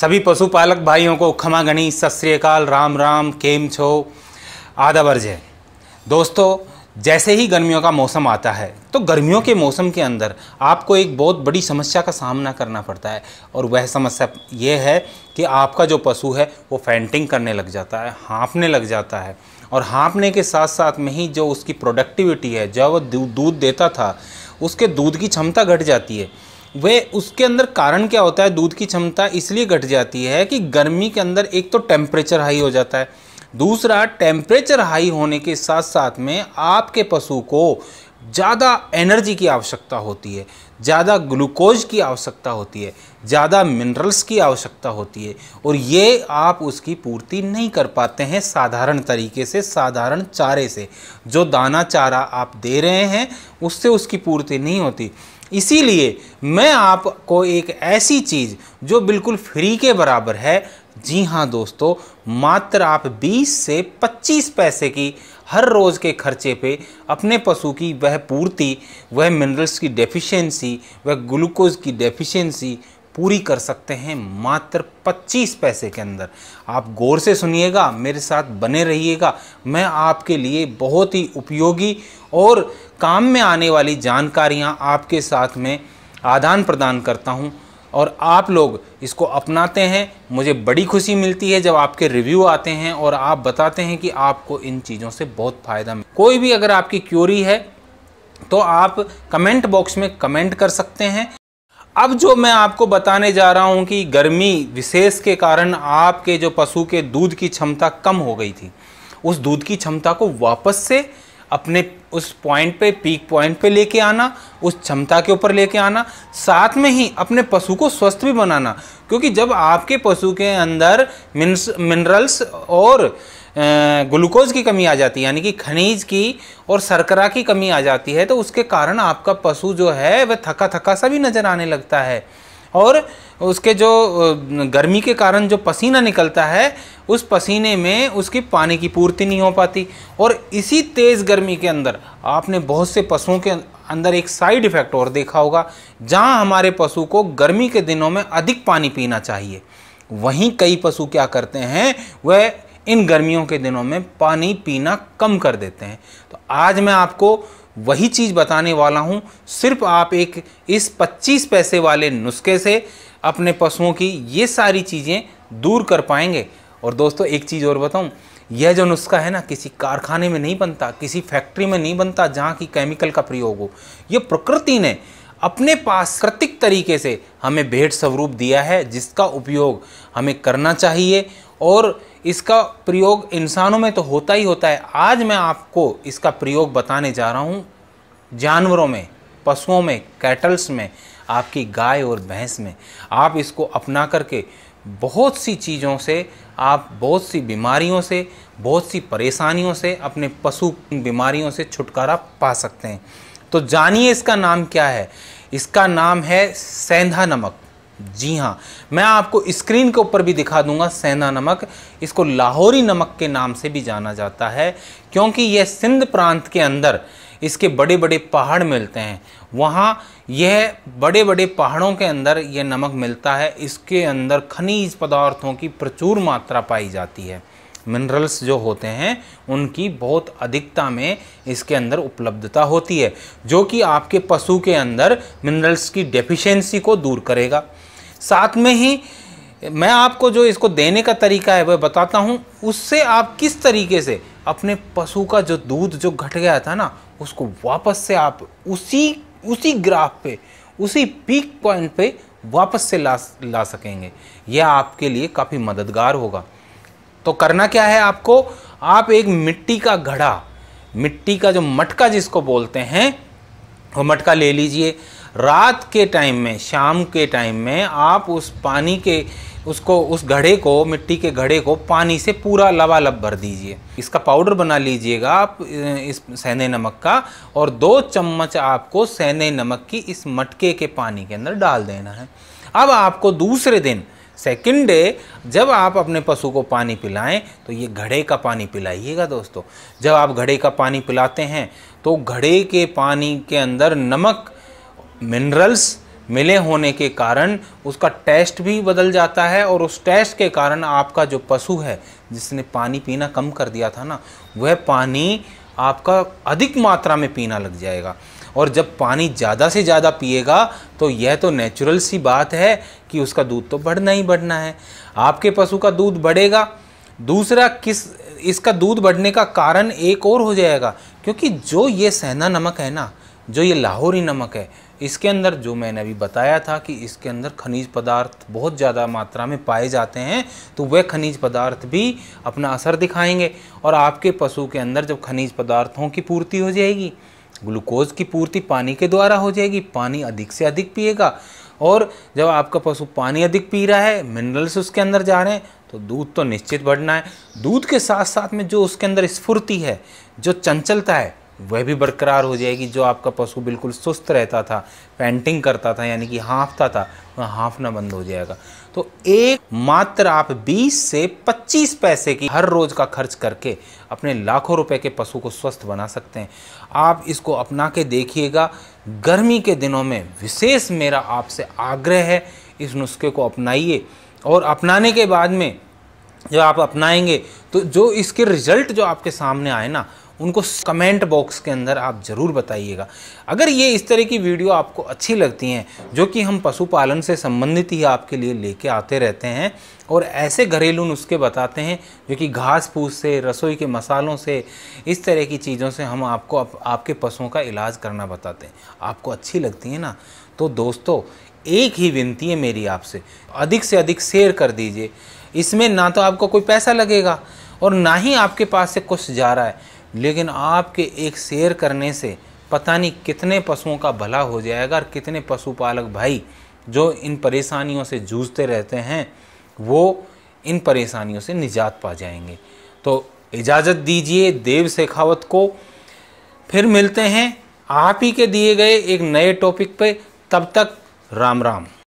सभी पशुपालक भाइयों को खमा गणी सत श्रीकाल राम राम केम छो आदाबर जय दोस्तों जैसे ही गर्मियों का मौसम आता है तो गर्मियों के मौसम के अंदर आपको एक बहुत बड़ी समस्या का सामना करना पड़ता है और वह समस्या ये है कि आपका जो पशु है वो फेंटिंग करने लग जाता है हाँफने लग जाता है और हाँफने के साथ साथ में ही जो उसकी प्रोडक्टिविटी है जो वो दूध देता था उसके दूध की क्षमता घट जाती है वे उसके अंदर कारण क्या होता है दूध की क्षमता इसलिए घट जाती है कि गर्मी के अंदर एक तो टेम्परेचर हाई हो जाता है दूसरा टेम्परेचर हाई होने के साथ साथ में आपके पशु को ज़्यादा एनर्जी की आवश्यकता होती है ज़्यादा ग्लूकोज की आवश्यकता होती है ज़्यादा मिनरल्स की आवश्यकता होती है और ये आप उसकी पूर्ति नहीं कर पाते हैं साधारण तरीके से साधारण चारे से जो दाना चारा आप दे रहे हैं उससे उसकी पूर्ति नहीं होती इसीलिए मैं आपको एक ऐसी चीज़ जो बिल्कुल फ्री के बराबर है जी हाँ दोस्तों मात्र आप 20 से 25 पैसे की हर रोज़ के खर्चे पे अपने पशु की वह पूर्ति वह मिनरल्स की डेफिशिएंसी वह ग्लूकोज की डेफिशिएंसी पूरी कर सकते हैं मात्र 25 पैसे के अंदर आप गौर से सुनिएगा मेरे साथ बने रहिएगा मैं आपके लिए बहुत ही उपयोगी और काम में आने वाली जानकारियाँ आपके साथ में आदान प्रदान करता हूँ और आप लोग इसको अपनाते हैं मुझे बड़ी खुशी मिलती है जब आपके रिव्यू आते हैं और आप बताते हैं कि आपको इन चीज़ों से बहुत फ़ायदा कोई भी अगर आपकी क्योरी है तो आप कमेंट बॉक्स में कमेंट कर सकते हैं अब जो मैं आपको बताने जा रहा हूँ कि गर्मी विशेष के कारण आपके जो पशु के दूध की क्षमता कम हो गई थी उस दूध की क्षमता को वापस से अपने उस पॉइंट पे पीक पॉइंट पे लेके आना उस क्षमता के ऊपर लेके आना साथ में ही अपने पशु को स्वस्थ भी बनाना क्योंकि जब आपके पशु के अंदर मिनरल्स और ग्लूकोज की कमी आ जाती है यानी कि खनिज की और शर्करा की कमी आ जाती है तो उसके कारण आपका पशु जो है वह थका थका सा भी नज़र आने लगता है और उसके जो गर्मी के कारण जो पसीना निकलता है उस पसीने में उसकी पानी की पूर्ति नहीं हो पाती और इसी तेज़ गर्मी के अंदर आपने बहुत से पशुओं के अंदर एक साइड इफ़ेक्ट और देखा होगा जहाँ हमारे पशु को गर्मी के दिनों में अधिक पानी पीना चाहिए वहीं कई पशु क्या करते हैं वह इन गर्मियों के दिनों में पानी पीना कम कर देते हैं तो आज मैं आपको वही चीज़ बताने वाला हूँ सिर्फ आप एक इस 25 पैसे वाले नुस्खे से अपने पशुओं की ये सारी चीज़ें दूर कर पाएंगे और दोस्तों एक चीज़ और बताऊँ यह जो नुस्खा है ना किसी कारखाने में नहीं बनता किसी फैक्ट्री में नहीं बनता जहाँ की केमिकल का प्रयोग हो यह प्रकृति ने अपने पास कृतिक तरीके से हमें भेंट स्वरूप दिया है जिसका उपयोग हमें करना चाहिए और इसका प्रयोग इंसानों में तो होता ही होता है आज मैं आपको इसका प्रयोग बताने जा रहा हूँ जानवरों में पशुओं में कैटल्स में आपकी गाय और भैंस में आप इसको अपना करके बहुत सी चीज़ों से आप बहुत सी बीमारियों से बहुत सी परेशानियों से अपने पशु बीमारियों से छुटकारा पा सकते हैं तो जानिए इसका नाम क्या है इसका नाम है सेंधा नमक जी हाँ मैं आपको स्क्रीन के ऊपर भी दिखा दूंगा सेना नमक इसको लाहौरी नमक के नाम से भी जाना जाता है क्योंकि यह सिंध प्रांत के अंदर इसके बड़े बड़े पहाड़ मिलते हैं वहाँ यह बड़े बड़े पहाड़ों के अंदर यह नमक मिलता है इसके अंदर खनिज पदार्थों की प्रचुर मात्रा पाई जाती है मिनरल्स जो होते हैं उनकी बहुत अधिकता में इसके अंदर उपलब्धता होती है जो कि आपके पशु के अंदर मिनरल्स की डेफिशिएंसी को दूर करेगा साथ में ही मैं आपको जो इसको देने का तरीका है वह बताता हूँ उससे आप किस तरीके से अपने पशु का जो दूध जो घट गया था ना उसको वापस से आप उसी उसी ग्राफ पे उसी पीक पॉइंट पे वापस से ला ला सकेंगे यह आपके लिए काफ़ी मददगार होगा तो करना क्या है आपको आप एक मिट्टी का घड़ा मिट्टी का जो मटका जिसको बोलते हैं वो मटका ले लीजिए रात के टाइम में शाम के टाइम में आप उस पानी के उसको उस घड़े को मिट्टी के घड़े को पानी से पूरा लबालब भर दीजिए इसका पाउडर बना लीजिएगा आप इस सैने नमक का और दो चम्मच आपको सैने नमक की इस मटके के पानी के अंदर डाल देना है अब आपको दूसरे दिन सेकेंड डे जब आप अपने पशु को पानी पिलाएं तो ये घड़े का पानी पिलाइएगा दोस्तों जब आप घड़े का पानी पिलाते हैं तो घड़े के पानी के अंदर नमक मिनरल्स मिले होने के कारण उसका टेस्ट भी बदल जाता है और उस टेस्ट के कारण आपका जो पशु है जिसने पानी पीना कम कर दिया था ना वह पानी आपका अधिक मात्रा में पीना लग जाएगा और जब पानी ज़्यादा से ज़्यादा पिएगा तो यह तो नेचुरल सी बात है कि उसका दूध तो बढ़ना ही बढ़ना है आपके पशु का दूध बढ़ेगा दूसरा किस इसका दूध बढ़ने का कारण एक और हो जाएगा क्योंकि जो ये सहना नमक है ना जो ये लाहौरी नमक है इसके अंदर जो मैंने अभी बताया था कि इसके अंदर खनिज पदार्थ बहुत ज़्यादा मात्रा में पाए जाते हैं तो वह खनिज पदार्थ भी अपना असर दिखाएंगे और आपके पशु के अंदर जब खनिज पदार्थों की पूर्ति हो जाएगी ग्लूकोज की पूर्ति पानी के द्वारा हो जाएगी पानी अधिक से अधिक पिएगा और जब आपका पशु पानी अधिक पी रहा है मिनरल्स उसके अंदर जा रहे हैं तो दूध तो निश्चित बढ़ना है दूध के साथ साथ में जो उसके अंदर स्फूर्ति है जो चंचलता है वह भी बरकरार हो जाएगी जो आपका पशु बिल्कुल सुस्त रहता था पेंटिंग करता था यानी कि हाँफता था वह हाँफना बंद हो जाएगा तो एक मात्र आप 20 से 25 पैसे की हर रोज़ का खर्च करके अपने लाखों रुपए के पशु को स्वस्थ बना सकते हैं आप इसको अपना के देखिएगा गर्मी के दिनों में विशेष मेरा आपसे आग्रह है इस नुस्खे को अपनाइए और अपनाने के बाद में जब आप अपनाएंगे तो जो इसके रिजल्ट जो आपके सामने आए ना उनको कमेंट बॉक्स के अंदर आप ज़रूर बताइएगा अगर ये इस तरह की वीडियो आपको अच्छी लगती हैं जो कि हम पशुपालन से संबंधित ही आपके लिए लेके आते रहते हैं और ऐसे घरेलू नुस्खे बताते हैं जो कि घास फूस से रसोई के मसालों से इस तरह की चीज़ों से हम आपको आप, आपके पशुओं का इलाज करना बताते हैं आपको अच्छी लगती है ना तो दोस्तों एक ही विनती है मेरी आपसे अधिक से अधिक शेयर कर दीजिए इसमें ना तो आपको कोई पैसा लगेगा और ना ही आपके पास से कुछ जा रहा है लेकिन आपके एक शेयर करने से पता नहीं कितने पशुओं का भला हो जाएगा और कितने पशुपालक भाई जो इन परेशानियों से जूझते रहते हैं वो इन परेशानियों से निजात पा जाएंगे तो इजाज़त दीजिए देव शेखावत को फिर मिलते हैं आप ही के दिए गए एक नए टॉपिक पे तब तक राम राम